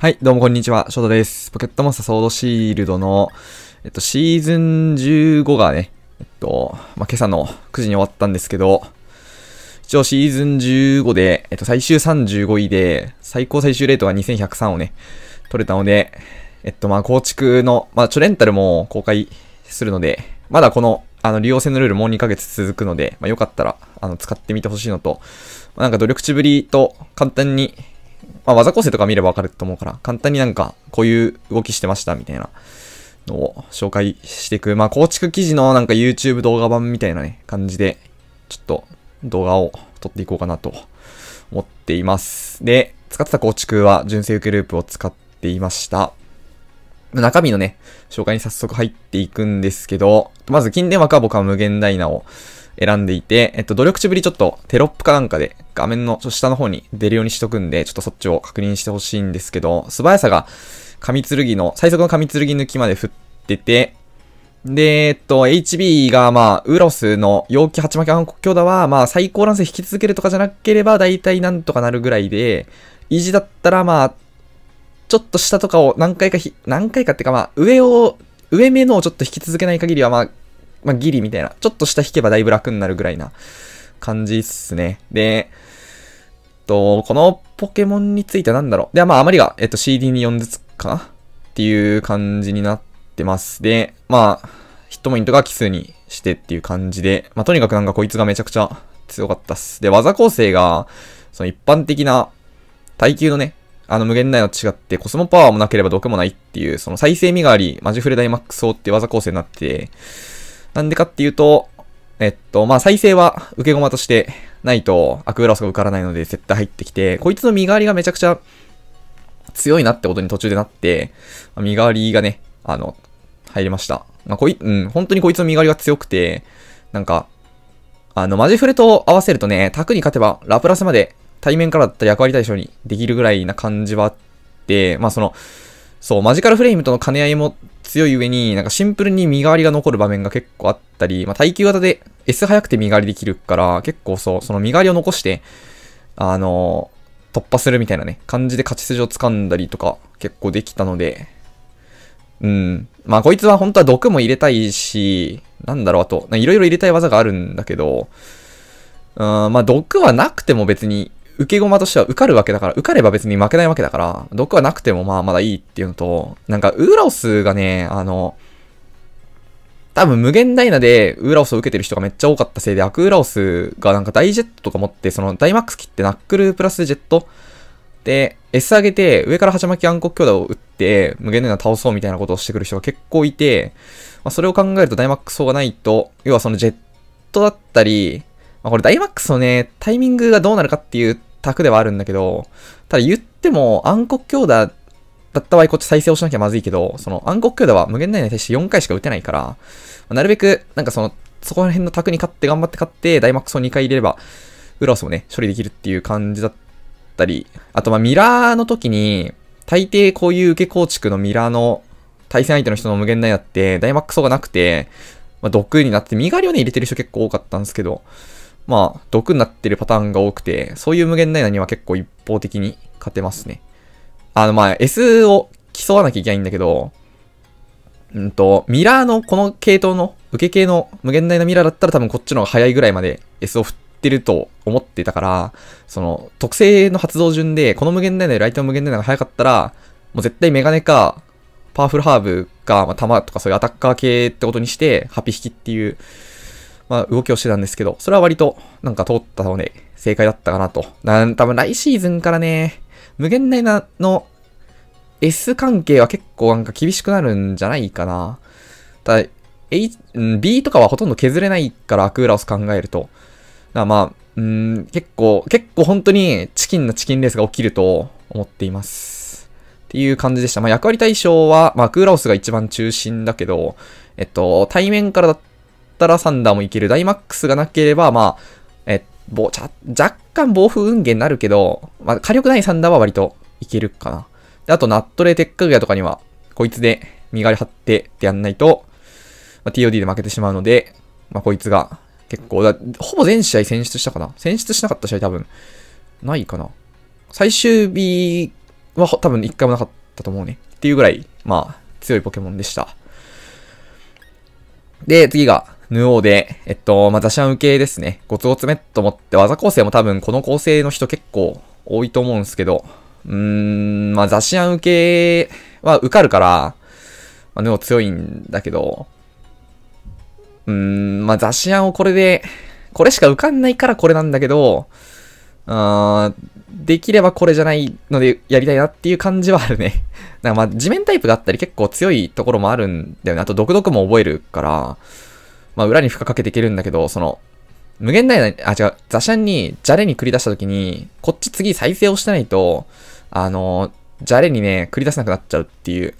はい、どうもこんにちは、ショートです。ポケットモンスターソードシールドの、えっと、シーズン15がね、えっと、まあ、今朝の9時に終わったんですけど、一応シーズン15で、えっと、最終35位で、最高最終レートが2103をね、取れたので、えっと、まあ、構築の、まあ、ョレンタルも公開するので、まだこの、あの、利用戦のルールもう2ヶ月続くので、まあ、よかったら、あの、使ってみてほしいのと、まあ、なんか努力値ぶりと簡単にまあ、技構成とか見ればわかると思うから、簡単になんか、こういう動きしてました、みたいなのを紹介していく。まあ、構築記事のなんか YouTube 動画版みたいなね、感じで、ちょっと動画を撮っていこうかなと思っています。で、使ってた構築は純正受けループを使っていました。中身のね、紹介に早速入っていくんですけど、まず、近電枠は僕は無限ダイナを選んでいて、えっと、努力値ぶりちょっとテロップかなんかで画面の下の方に出るようにしとくんで、ちょっとそっちを確認してほしいんですけど、素早さが、神剣の、最速の神剣抜きまで振ってて、で、えっと、HB が、まあ、ウロスの陽気鉢巻き暗黒強打は、まあ、最高乱戦引き続けるとかじゃなければ、大体なんとかなるぐらいで、意地だったら、まあ、ちょっと下とかを何回かひ、何回かっていうか、まあ、上を、上目のをちょっと引き続けない限りは、まあ、まあ、ギリみたいな。ちょっと下引けばだいぶ楽になるぐらいな感じっすね。で、と、このポケモンについては何だろう。で、まあ、まりが、えっと、CD に4ずつかなっていう感じになってます。で、まあ、ヒットポイントが奇数にしてっていう感じで、まあ、とにかくなんかこいつがめちゃくちゃ強かったっす。で、技構成が、その一般的な耐久のね、あの無限大の違って、コスモパワーもなければ毒もないっていう、その再生身代わり、マジフレダイマックス王って技構成になって、なんでかっていうと、えっと、まあ、再生は受け駒としてないと、アクエラスが受からないので絶対入ってきて、こいつの身代わりがめちゃくちゃ強いなってことに途中でなって、身代わりがね、あの、入りました。まあ、こい、うん、本当にこいつの身代わりが強くて、なんか、あの、マジフレと合わせるとね、タクに勝てばラプラスまで対面からだった役割対象にできるぐらいな感じはあって、まあその、そう、マジカルフレイムとの兼ね合いも強い上に、なんかシンプルに身代わりが残る場面が結構あったり、まあ、耐久型で S 早くて身代わりできるから、結構そう、その身代わりを残して、あのー、突破するみたいなね、感じで勝ち筋を掴んだりとか、結構できたので、うん。まあ、こいつは本当は毒も入れたいし、なんだろう、あと、いろいろ入れたい技があるんだけど、うん、まあ、毒はなくても別に受け駒としては受かるわけだから、受かれば別に負けないわけだから、毒はなくてもまあまだいいっていうのと、なんか、ウーラオスがね、あの、多分無限ダイナでウーラオスを受けてる人がめっちゃ多かったせいで、アクウーラオスがなんかダイジェットとか持って、そのダイマックス切ってナックルプラスジェットで、S 上げて、上からチマき暗黒強打を打って、無限ダイナ倒そうみたいなことをしてくる人が結構いて、まあ、それを考えるとダイマックス法がないと、要はそのジェットだったり、まあ、これダイマックスのね、タイミングがどうなるかっていう択ではあるんだけど、ただ言っても暗黒強打だった場合こっち再生をしなきゃまずいけど、その暗黒強打は無限大に対して4回しか打てないから、なるべくなんかその、そこら辺の択に勝って頑張って勝ってダイマックスを2回入れれば、ウラスもね、処理できるっていう感じだったり、あとまあミラーの時に、大抵こういう受け構築のミラーの対戦相手の人の無限大だって、ダイマックスがなくて、まあ、毒になって、身代わりをね、入れてる人結構多かったんですけど、まあ、毒になってるパターンが多くて、そういう無限ダイナには結構一方的に勝てますね。あの、まあ、S を競わなきゃいけないんだけど、うんと、ミラーのこの系統の、受け系の無限大なミラーだったら多分こっちの方が早いぐらいまで S を振ってると思ってたから、その、特性の発動順で、この無限大なよりライトの無限大なが早かったら、もう絶対メガネか、パワフルハーブか、まあ、弾とかそういうアタッカー系ってことにして、ハピ引きっていうまあ、動きをしてたんですけど、それは割と、なんか通ったので、正解だったかなと。なん、多分来シーズンからね、無限大な、の、S 関係は結構なんか厳しくなるんじゃないかな。ただ、A、B とかはほとんど削れないから、アクーラオス考えると。だまあ、うん、結構、結構本当にチキンのチキンレースが起きると思っています。っていう感じでした。まあ、役割対象は、まあ、クーラオスが一番中心だけど、えっと、対面からだったらサンダーもいける。ダイマックスがなければ、まあ、え、ぼ、ちゃ、若干暴風運ゲになるけど、まあ、火力ないサンダーは割といけるかな。で、あと、ナットレイテッカグヤとかには、こいつで身軽張ってってやんないと、まあ、TOD で負けてしまうので、まあ、こいつが結構だ、ほぼ全試合選出したかな選出しなかった試合多分、ないかな。最終日は多分一回もなかったと思うね。っていうぐらい、まあ、強いポケモンでした。で、次が、ヌオーで、えっと、まあ、ザシャン受けですね。ゴツゴツめと思って、技構成も多分この構成の人結構多いと思うんですけど、うーん、まあ、ザシアン受けは受かるから、まあ、ヌオ強いんだけど、うーん、まあ、ザシアンをこれで、これしか受かんないからこれなんだけど、あーできればこれじゃないのでやりたいなっていう感じはあるね。なんかまあ地面タイプがあったり結構強いところもあるんだよね。あと毒々も覚えるから、まあ、裏に負荷かけていけるんだけど、その、無限大な、あ、違う、座シャンに、じゃれに繰り出した時に、こっち次再生をしてないと、あの、じゃれにね、繰り出せなくなっちゃうっていう。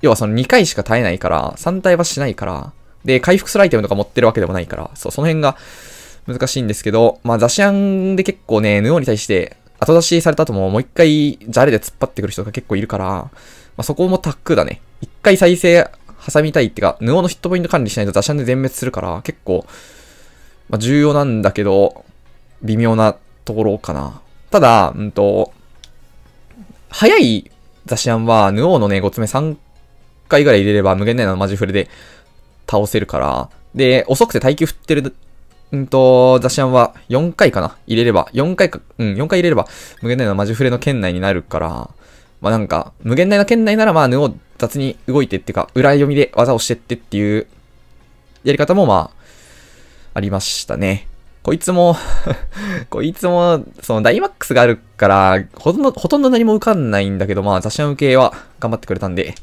要はその2回しか耐えないから、3体はしないから、で、回復するアイテムとか持ってるわけでもないから、そう、その辺が難しいんですけど、まあ、ザシアンで結構ね、n うに対して後出しされた後ももう一回、じゃれで突っ張ってくる人が結構いるから、まあ、そこもタックだね。一回再生挟みたいってか、布のヒットポイント管理しないと打線で全滅するから、結構、まあ、重要なんだけど、微妙なところかな。ただ、うんと、早い雑誌案は、ヌオーのね、5つ目3回ぐらい入れれば、無限大のマジフルで倒せるから、で、遅くて耐久振ってる、うんと、雑誌案は4回かな入れれば、4回か、うん、4回入れれば、無限大のマジフレの圏内になるから、まあなんか、無限大の圏内なら、まあ、ヌオー雑に動いてっていうか、裏読みで技をしてってっていうやり方もまあ、ありましたね。こいつも こいつも、そのダイマックスがあるから、ほとんど、ほとんど何も受かんないんだけど、まあ、雑誌の受けは頑張ってくれたんで、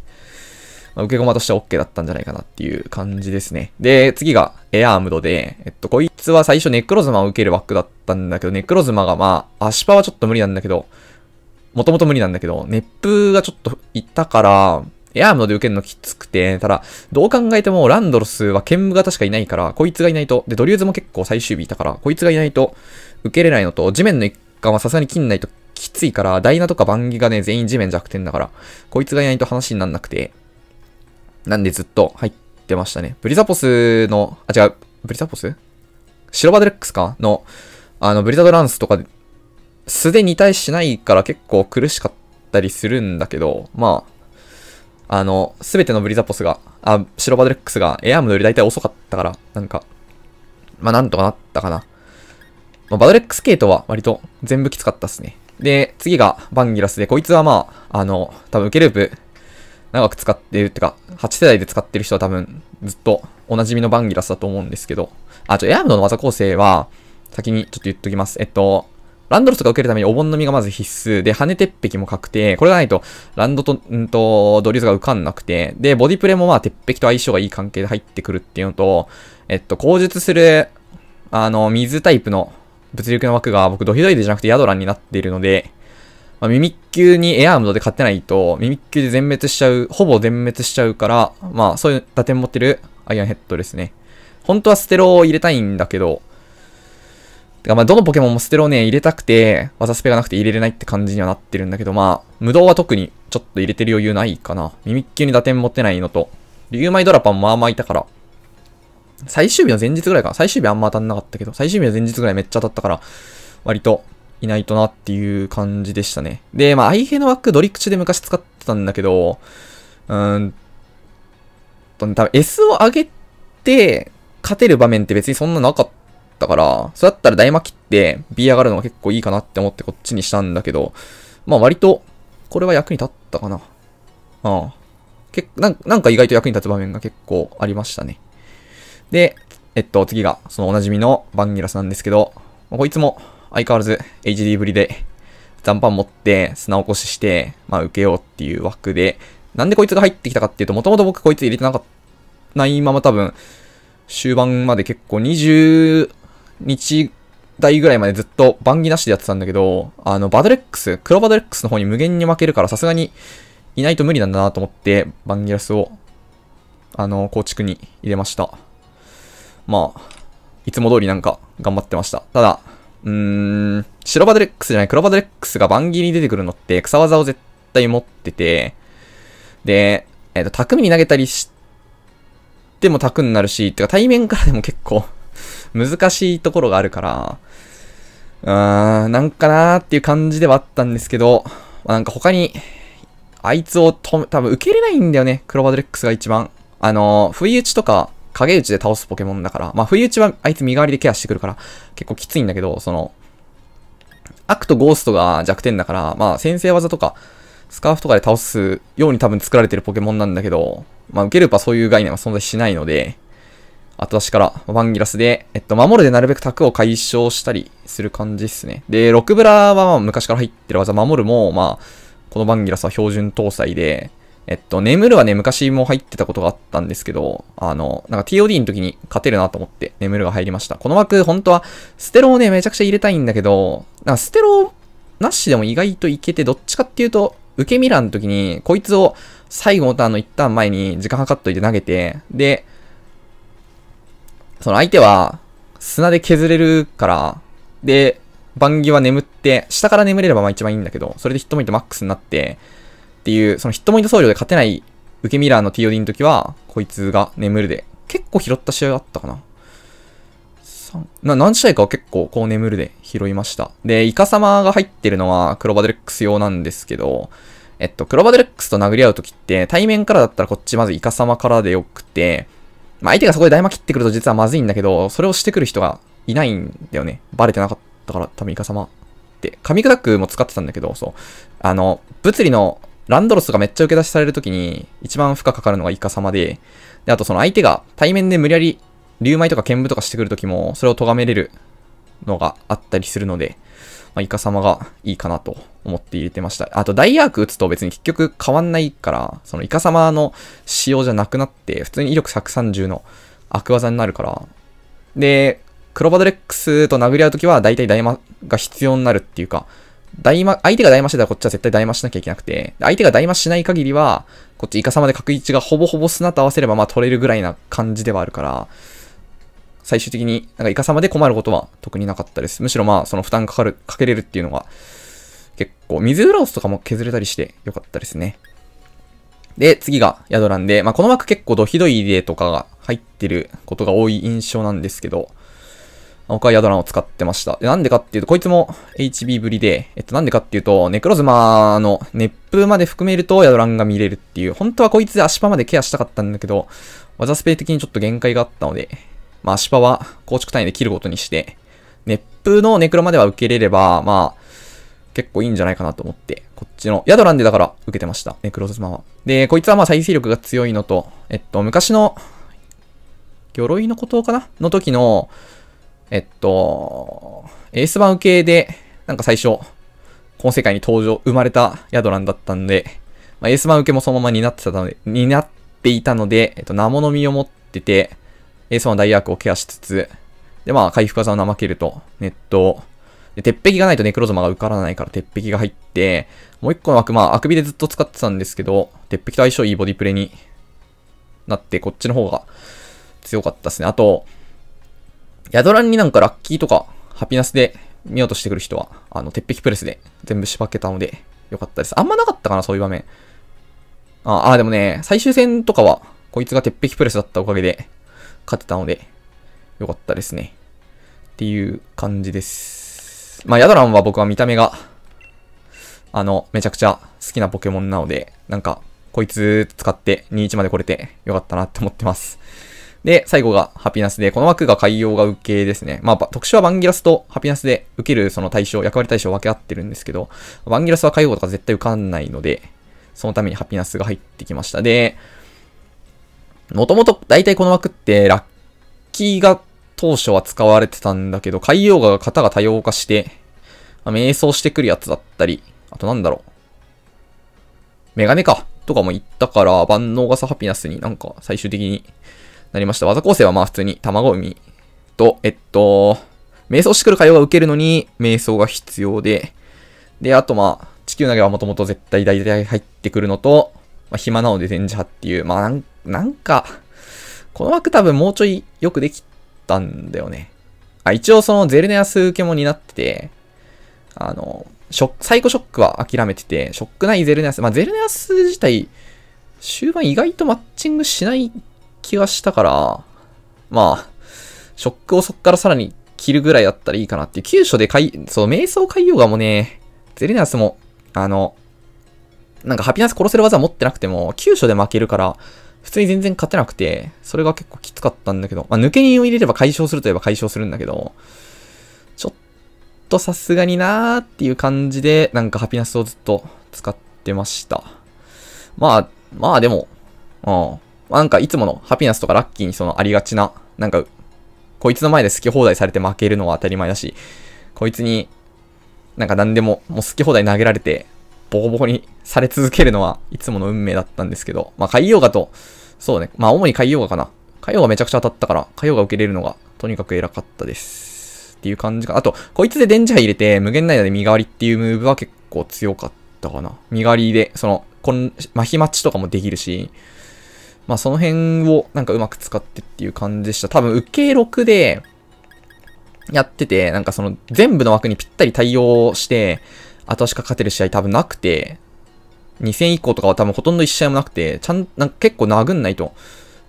まあ、受け駒としては OK だったんじゃないかなっていう感じですね。で、次がエアームドで、えっと、こいつは最初ネクロズマを受けるバックだったんだけど、ネクロズマがまあ、足場はちょっと無理なんだけど、もともと無理なんだけど、熱風がちょっといたから、エアームので受けるのきつくて、ただ、どう考えてもランドロスは剣武型しかいないから、こいつがいないと、で、ドリューズも結構最終日いたから、こいつがいないと受けれないのと、地面の一環はさすがに切んないときついから、ダイナとかバンギがね、全員地面弱点だから、こいつがいないと話になんなくて、なんでずっと入ってましたね。ブリザポスの、あ、違う、ブリザポス白バデレックスかの、あの、ブリザドランスとかで、素で2体しないから結構苦しかったりするんだけど、まあ、あの、すべてのブリザポスが、あ、白バドレックスがエアームより大体遅かったから、なんか、まあ、なんとかなったかな。まあ、バドレックス系とは割と全部きつかったっすね。で、次がバンギラスで、こいつはまあ、あの、多分受けループ長く使ってるってか、8世代で使ってる人は多分ずっとおなじみのバンギラスだと思うんですけど、あ、ちょ、エアムの技構成は先にちょっと言っときます。えっと、ランドロスが受けるためにお盆の実がまず必須で、羽鉄壁も確定。これがないと、ランドと、んと、ドリューズが受かんなくて、で、ボディプレもまあ鉄壁と相性がいい関係で入ってくるっていうのと、えっと、口述する、あの、水タイプの物力の枠が僕ドヒドイでじゃなくてヤドランになっているので、まあ、ミミッキュにエアームドで勝てないと、ミミッキュで全滅しちゃう、ほぼ全滅しちゃうから、まあそういう打点持ってるアイアンヘッドですね。本当はステロを入れたいんだけど、てかまあどのポケモンもステロをね、入れたくて、技スペがなくて入れれないって感じにはなってるんだけど、まあ、無動は特にちょっと入れてる余裕ないかな。耳っきに打点持ってないのと、リュウマイドラパンまあまあいたから、最終日の前日ぐらいかな。最終日あんま当たんなかったけど、最終日の前日ぐらいめっちゃ当たったから、割といないとなっていう感じでしたね。で、まあ、相平の枠ドリクチで昔使ってたんだけど、うーんと、ね、多分 S を上げて、勝てる場面って別にそんななかった。ったから、それだったら大魔切って B 上がるのが結構いいかなって思ってこっちにしたんだけど、まあ割と、これは役に立ったかな。うん。けなんなんか意外と役に立つ場面が結構ありましたね。で、えっと、次が、そのおなじみのバンギラスなんですけど、まこいつも相変わらず HD ぶりで、残飯持って砂起こしして、まあ受けようっていう枠で、なんでこいつが入ってきたかっていうと、もともと僕こいつ入れてなかった、ないまま多分、終盤まで結構20日台ぐらいまでずっと番気なしでやってたんだけど、あの、バドレックス、黒バドレックスの方に無限に負けるからさすがにいないと無理なんだなと思って、バンギラスを、あの、構築に入れました。まあ、いつも通りなんか頑張ってました。ただ、うーん、白バドレックスじゃない、黒バドレックスが番切りに出てくるのって、草技を絶対持ってて、で、えっ、ー、と、匠に投げたりしても卓になるし、てか対面からでも結構難しいところがあるから、うーん、なんかなーっていう感じではあったんですけど、まあ、なんか他に、あいつをと、多分受けれないんだよね、クロバドレックスが一番。あのー、不意打ちとか、影打ちで倒すポケモンだから、まあ、不意打ちはあいつ身代わりでケアしてくるから、結構きついんだけど、その、悪とゴーストが弱点だから、まあ、先制技とか、スカーフとかで倒すように多分作られてるポケモンなんだけど、まあ、受けるパそういう概念は存在しないので、後出しから、バンギラスで、えっと、守るでなるべく卓を解消したりする感じですね。で、6ブラは昔から入ってる技、守るも、まあ、このバンギラスは標準搭載で、えっと、眠るはね、昔も入ってたことがあったんですけど、あの、なんか TOD の時に勝てるなと思って、眠るが入りました。この枠、本当は、ステロをね、めちゃくちゃ入れたいんだけど、なんかステロなしでも意外といけて、どっちかっていうと、受け身ーの時に、こいつを最後のターンの一旦前に時間計っといて投げて、で、その相手は砂で削れるから、で、番は眠って、下から眠れればまあ一番いいんだけど、それでヒットポイントマックスになって、っていう、そのヒットポイント僧侶で勝てない受けミラーの TOD の時は、こいつが眠るで、結構拾った試合あったかな。な何試合かは結構こう眠るで拾いました。で、イカ様が入ってるのはクロバデレックス用なんですけど、えっと、クロバデレックスと殴り合う時って、対面からだったらこっちまずイカ様からでよくて、まあ、相手がそこで大魔切ってくると実はまずいんだけど、それをしてくる人がいないんだよね。バレてなかったから、多分イカ様って。神ックも使ってたんだけど、そう。あの、物理のランドロスがめっちゃ受け出しされるときに、一番負荷かかるのがイカ様で、で、あとその相手が対面で無理やり、竜舞とか剣舞とかしてくるときも、それを咎めれるのがあったりするので、まあ、イカ様がいいかなと思って入れてました。あと、ダイアーク打つと別に結局変わんないから、そのイカ様の仕様じゃなくなって、普通に威力130の悪技になるから。で、クロバドレックスと殴り合うときは大体大マが必要になるっていうか、大マ、相手が大マしてたらこっちは絶対大マしなきゃいけなくて、相手が大マしない限りは、こっちイカ様で角置がほぼほぼ砂と合わせればまあ取れるぐらいな感じではあるから、最終的になんかイカ様で困ることは特になかったです。むしろまあその負担かかる、かけれるっていうのが結構、水浦オスとかも削れたりして良かったですね。で、次が宿なんで、まあ、この枠結構ドひどい例とかが入ってることが多い印象なんですけど、僕はヤドランを使ってました。で、なんでかっていうと、こいつも HB ぶりで、えっと、なんでかっていうと、ネクロズマの熱風まで含めるとヤドランが見れるっていう、本当はこいつで足場までケアしたかったんだけど、技スペ的にちょっと限界があったので、まあ、足場は構築単位で切ることにして、熱風のネクロまでは受けれれば、まあ、結構いいんじゃないかなと思って、こっちの、ヤドランでだから受けてました。ネクロスマは。で、こいつはまあ再生力が強いのと、えっと、昔の、鎧の孤島かなの時の、えっと、エース版受けで、なんか最初、この世界に登場、生まれたヤドランだったんで、まあ、エース版受けもそのまま担ってたので、担っていたので、えっと、名物身を持ってて、エース版のークをケアしつつ、で、まあ、回復技を怠けると、ネットをで、鉄壁がないとネクロゾマが受からないから鉄壁が入って、もう一個の枠、まあ、あくびでずっと使ってたんですけど、鉄壁と相性いいボディプレになって、こっちの方が強かったですね。あと、ヤドランになんかラッキーとか、ハピナスで見ようとしてくる人は、あの、鉄壁プレスで全部しばけたので、よかったです。あんまなかったかな、そういう場面。ああ、でもね、最終戦とかは、こいつが鉄壁プレスだったおかげで、勝てたので、よかったですね。っていう感じです。まあ、ヤドランは僕は見た目が、あの、めちゃくちゃ好きなポケモンなので、なんか、こいつ使って21まで来れてよかったなって思ってます。で、最後がハピナスで、この枠が海洋が受けですね。まあ、特殊はバンギラスとハピナスで受けるその対象、役割対象を分け合ってるんですけど、バンギラスは海洋とか絶対受かんないので、そのためにハピナスが入ってきました。で、もともと大体この枠ってラッキーが当初は使われてたんだけど、海洋画が型が多様化して、まあ、瞑想してくるやつだったり、あとなんだろう。メガネかとかも言ったから、万能ガサハピナスになんか最終的になりました。技構成はまあ普通に卵海と、えっと、瞑想してくる会話が受けるのに瞑想が必要で、で、あとまあ、地球投げはもともと絶対大体入ってくるのと、まあ、暇なので電磁波っていう、まあなん、なんか、この枠多分もうちょいよくできったんだよね。あ、一応そのゼルネアス受けも担ってて、あの、ショック、サイコショックは諦めてて、ショックないゼルネアス、まあ、ゼルネアス自体、終盤意外とマッチングしない気がしたから、まあ、ショックをそっからさらに切るぐらいだったらいいかなっていう、急所でかい、そう、瞑想海洋がもうね、ゼルネアスも、あの、なんかハピナス殺せる技持ってなくても、急所で負けるから、普通に全然勝てなくて、それが結構きつかったんだけど、まあ、抜け荷を入れれば解消するといえば解消するんだけど、ちょっとさすがになーっていう感じで、なんかハピナスをずっと使ってました。まあ、まあでも、うん。なんかいつものハピナスとかラッキーにそのありがちな、なんか、こいつの前で好き放題されて負けるのは当たり前だし、こいつになんか何でも、もう好き放題投げられて、ボコボコにされ続けるのは、いつもの運命だったんですけど、まあ、海洋画と、そうね。まあ、主に海洋画かな。海洋画めちゃくちゃ当たったから、海洋が受けれるのが、とにかく偉かったです。っていう感じか。あと、こいつで電磁波入れて、無限内で身代わりっていうムーブは結構強かったかな。身代わりで、その、こん、麻痺マッチとかもできるし、まあ、その辺をなんかうまく使ってっていう感じでした。多分、受け6で、やってて、なんかその、全部の枠にぴったり対応して、後しか勝てる試合多分なくて、2000以降とかは多分ほとんど1試合もなくて、ちゃん、なんか結構殴んないと。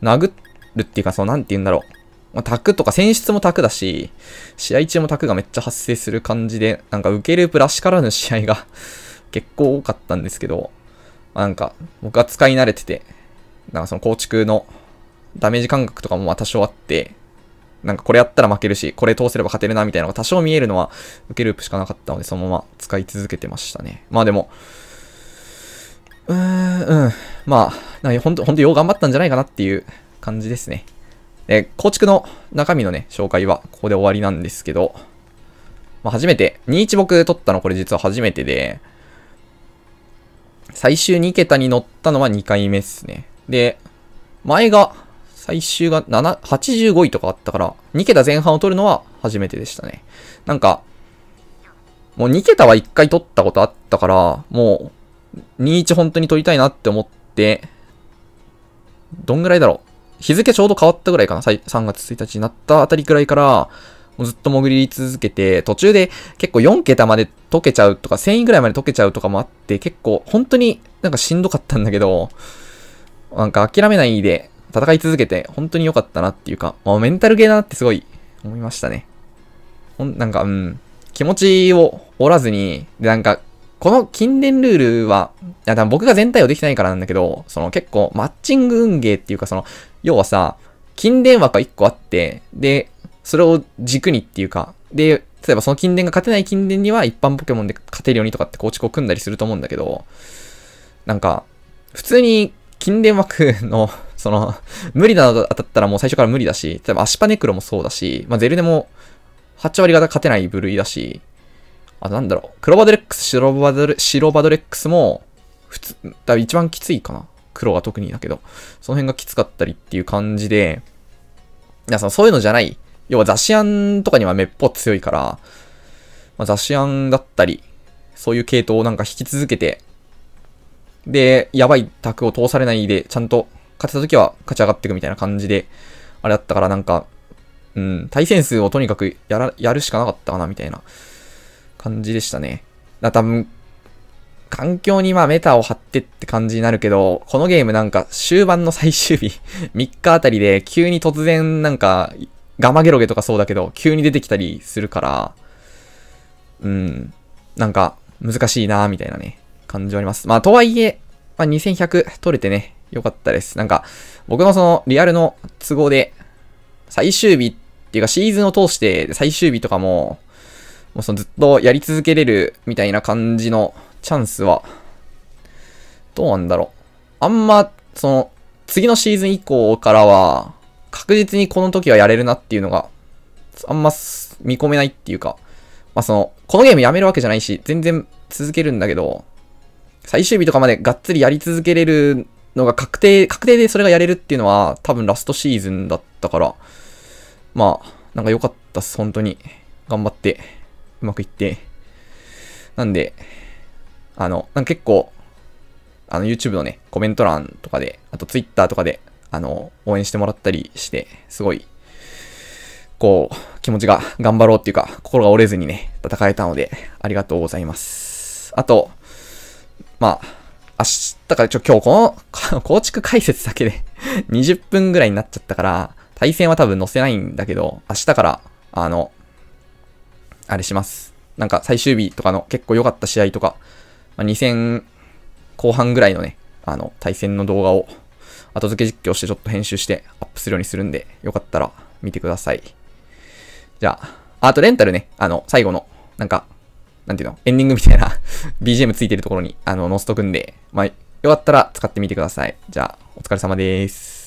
殴るっていうか、そう、なんて言うんだろう。まあ、タクとか、選出もタクだし、試合中もタクがめっちゃ発生する感じで、なんか受けるプラしからの試合が 結構多かったんですけど、まあ、なんか、僕は使い慣れてて、なんかその構築のダメージ感覚とかもまあ多少あって、なんかこれやったら負けるし、これ通せれば勝てるなみたいなのが多少見えるのは、受けループしかなかったので、そのまま使い続けてましたね。まあでも、うーん、まあ、ほんと、ほんとよう頑張ったんじゃないかなっていう感じですね。で、構築の中身のね、紹介はここで終わりなんですけど、まあ、初めて、21僕取ったのこれ実は初めてで、最終2桁に乗ったのは2回目っすね。で、前が、最終が7、85位とかあったから、2桁前半を取るのは初めてでしたね。なんか、もう2桁は1回取ったことあったから、もう2-1本当に取りたいなって思って、どんぐらいだろう。日付ちょうど変わったぐらいかな。3月1日になったあたりくらいから、ずっと潜り続けて、途中で結構4桁まで溶けちゃうとか、1000位ぐらいまで溶けちゃうとかもあって、結構本当になんかしんどかったんだけど、なんか諦めないで戦い続けて、本当に良かったなっていうか、まあ、メンタルゲーだなってすごい思いましたね。ほん、なんか、うん、気持ちを折らずに、で、なんか、この近電ルールは、いや、多分僕が全体をできてないからなんだけど、その結構マッチング運ゲーっていうか、その、要はさ、近電枠が1個あって、で、それを軸にっていうか、で、例えばその近電が勝てない近電には一般ポケモンで勝てるようにとかって構築を組んだりすると思うんだけど、なんか、普通に近電枠のその無理なの当たったらもう最初から無理だし、例えばアシパネクロもそうだし、まあ、ゼルネも8割方勝てない部類だし、あとなんだろう。黒バドレックス、白バドレ白バドレックスも、普通、だ一番きついかな。黒が特にだけど。その辺がきつかったりっていう感じで、皆さんそういうのじゃない。要は雑誌案とかにはめっぽ強いから、まあ、雑誌案だったり、そういう系統をなんか引き続けて、で、やばい卓を通されないで、ちゃんと勝てた時は勝ち上がっていくみたいな感じで、あれだったからなんか、うん、対戦数をとにかくやら、やるしかなかったかな、みたいな感じでしたね。だ多分、環境にまあメタを張ってって感じになるけど、このゲームなんか終盤の最終日3 日あたりで急に突然なんか、ガマゲロゲとかそうだけど、急に出てきたりするから、うん、なんか難しいなーみたいなね、感じはあります。まあとはいえ、まあ、2100取れてね、よかったです。なんか、僕のそのリアルの都合で、最終日っていうかシーズンを通して最終日とかも、もうそのずっとやり続けれるみたいな感じのチャンスは、どうなんだろう。あんま、その、次のシーズン以降からは、確実にこの時はやれるなっていうのが、あんま見込めないっていうか、まあその、このゲームやめるわけじゃないし、全然続けるんだけど、最終日とかまでがっつりやり続けれるのが確定、確定でそれがやれるっていうのは、多分ラストシーズンだったから、まあ、なんか良かったっす、本当に。頑張って。うまくいって。なんで、あの、なんか結構、あの、YouTube のね、コメント欄とかで、あと Twitter とかで、あの、応援してもらったりして、すごい、こう、気持ちが頑張ろうっていうか、心が折れずにね、戦えたので、ありがとうございます。あと、まあ、明日からちょ、今日この 構築解説だけで20 分ぐらいになっちゃったから、対戦は多分載せないんだけど、明日から、あの、あれします。なんか最終日とかの結構良かった試合とか、まあ、2000後半ぐらいのね、あの、対戦の動画を後付け実況してちょっと編集してアップするようにするんで、よかったら見てください。じゃあ、あとレンタルね、あの、最後の、なんか、なんていうの、エンディングみたいな BGM ついてるところに、あの、載せとくんで、まあ、よかったら使ってみてください。じゃあ、お疲れ様です。